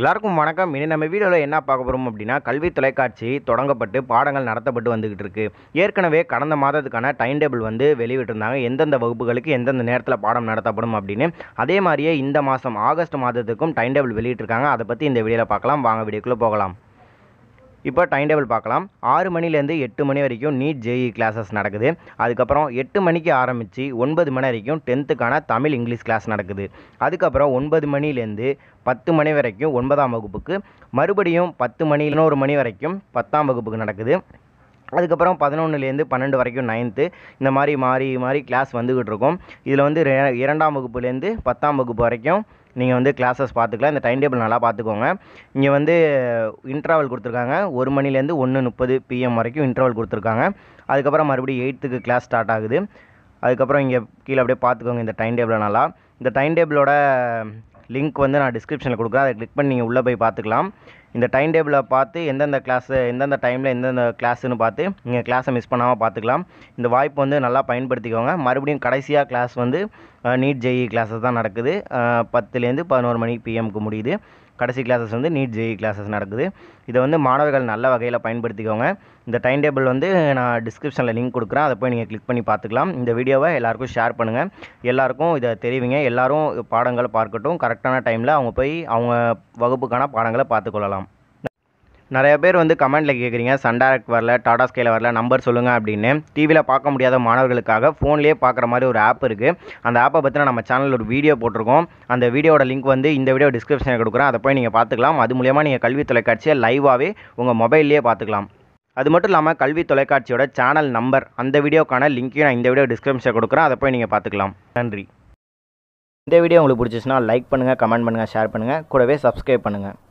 எல்லாருக்கும் வணக்கம் இனி நம்ம வீடியோவில் என்ன பார்க்க போகிறோம் அப்படின்னா கல்வி தொலைக்காட்சி தொடங்கப்பட்டு பாடங்கள் நடத்தப்பட்டு வந்துக்கிட்டு இருக்குது ஏற்கனவே கடந்த மாதத்துக்கான டைம் டேபிள் வந்து வெளியிட்டிருந்தாங்க எந்தெந்த வகுப்புகளுக்கு எந்தெந்த நேரத்தில் பாடம் நடத்தப்படும் அப்படின்னு அதே மாதிரியே இந்த மாதம் ஆகஸ்ட் மாதத்துக்கும் டைம் டேபிள் வெளியிட்டிருக்காங்க அதை பற்றி இந்த வீடியோவில் பார்க்கலாம் வாங்க வீடியோக்குள்ளே போகலாம் இப்போ டைம் டேபிள் பார்க்கலாம் ஆறு மணிலேருந்து எட்டு மணி வரைக்கும் நீட் ஜேஇ கிளாஸஸ் e நடக்குது அதுக்கப்புறம் எட்டு மணிக்கு ஆரம்பித்து ஒன்பது மணி வரைக்கும் டென்த்துக்கான தமிழ் இங்கிலீஷ் கிளாஸ் நடக்குது அதுக்கப்புறம் ஒன்பது மணிலேருந்து பத்து மணி வரைக்கும் ஒன்பதாம் வகுப்புக்கு மறுபடியும் பத்து மணி இன்னொரு மணி வரைக்கும் பத்தாம் வகுப்புக்கு நடக்குது அதுக்கப்புறம் பதினொன்றுலேருந்து பன்னெண்டு வரைக்கும் நைன்த்து இந்த மாதிரி மாறி மாறி கிளாஸ் வந்துக்கிட்டு இருக்கும் இதில் வந்து இரண்டாம் வகுப்புலேருந்து பத்தாம் வகுப்பு வரைக்கும் நீங்கள் வந்து கிளாஸஸ் பார்த்துக்கலாம் இந்த டைம் டேபிள் நல்லா பார்த்துக்கோங்க இங்கே வந்து இன்ட்ராவல் கொடுத்துருக்காங்க ஒரு மணிலேருந்து ஒன்று முப்பது பிஎம் வரைக்கும் இன்ட்ராவல் கொடுத்துருக்காங்க அதுக்கப்புறம் மறுபடியும் எயித்துக்கு கிளாஸ் ஸ்டார்ட் ஆகுது அதுக்கப்புறம் இங்கே கீழே அப்படியே பார்த்துக்கோங்க இந்த டைம் டேபிளை நல்லா இந்த டைம் டேபிளோட லிங்க் வந்து நான் டிஸ்கிரிப்ஷனில் கொடுக்குறேன் அதை கிளிக் பண்ணி நீங்கள் உள்ளே போய் பார்த்துக்கலாம் இந்த டைம் டேபிளை பார்த்து எந்தெந்த கிளாஸு எந்தெந்த டைமில் எந்தெந்த கிளாஸுன்னு பார்த்து நீங்கள் கிளாஸை மிஸ் பண்ணாமல் பார்த்துக்கலாம் இந்த வாய்ப்பு வந்து நல்லா பயன்படுத்திக்கோங்க மறுபடியும் கடைசியாக கிளாஸ் வந்து நீட் ஜெஇ கிளாஸஸ் தான் நடக்குது பத்துலேருந்து பதினோரு மணிக்கு பிஎம்க்கு முடியுது கடைசி கிளாஸஸ் வந்து நீட் ஜெஇ கிளாஸஸ் நடக்குது இதை வந்து மாணவர்கள் நல்ல வகையில் பயன்படுத்திக்கோங்க இந்த டைம் டேபிள் வந்து நான் டிஸ்கிரிப்ஷனில் லிங்க் கொடுக்குறேன் அதை போய் நீங்கள் கிளிக் பண்ணி பார்த்துக்கலாம் இந்த வீடியோவை எல்லாருக்கும் ஷேர் பண்ணுங்கள் எல்லாருக்கும் இதை தெரிவிங்க எல்லோரும் பாடங்களை பார்க்கட்டும் கரெக்டான டைமில் அவங்க போய் அவங்க வகுப்புக்கான பாடங்களை பார்த்துக்கொள்ளலாம் நிறைய பேர் வந்து கமெண்ட்டில் கேட்குறீங்க சன் டேரக்ட் வரல டாடா ஸ்கேல வரல நம்பர் சொல்லுங்கள் அப்படின்னு டிவியில் பார்க்க முடியாத மாணவர்களுக்காக ஃபோன்லேயே பார்க்குற மாதிரி ஒரு ஆப் இருக்குது அந்த ஆப்பை பற்றின நம்ம சேனலில் ஒரு வீடியோ போட்டிருக்கோம் அந்த வீடியோட லிங்க் வந்து இந்த வீடியோ டிஸ்கிரிப்ஷனில் கொடுக்குறேன் அதை போய் நீங்கள் பார்த்துக்கலாம் அது மூலியமாக நீங்கள் கல்வி தொலைக்காட்சியை லைவாகவே உங்கள் மொபைல்லேயே பார்த்துக்கலாம் அது மட்டும் இல்லாமல் கல்வி தொலைக்காட்சியோட சேனல் நம்பர் அந்த வீடியோக்கான லிங்க்கையும் நான் இந்த வீடியோ டிஸ்கிரிப்ஷனில் கொடுக்குறேன் அதை போய் நீங்கள் பார்த்துக்கலாம் நன்றி இந்த வீடியோ உங்களுக்கு பிடிச்சிச்சுன்னா லைக் பண்ணுங்கள் கமெண்ட் பண்ணுங்கள் ஷேர் பண்ணுங்கள் கூடவே சப்ஸ்கிரைப் பண்ணுங்கள்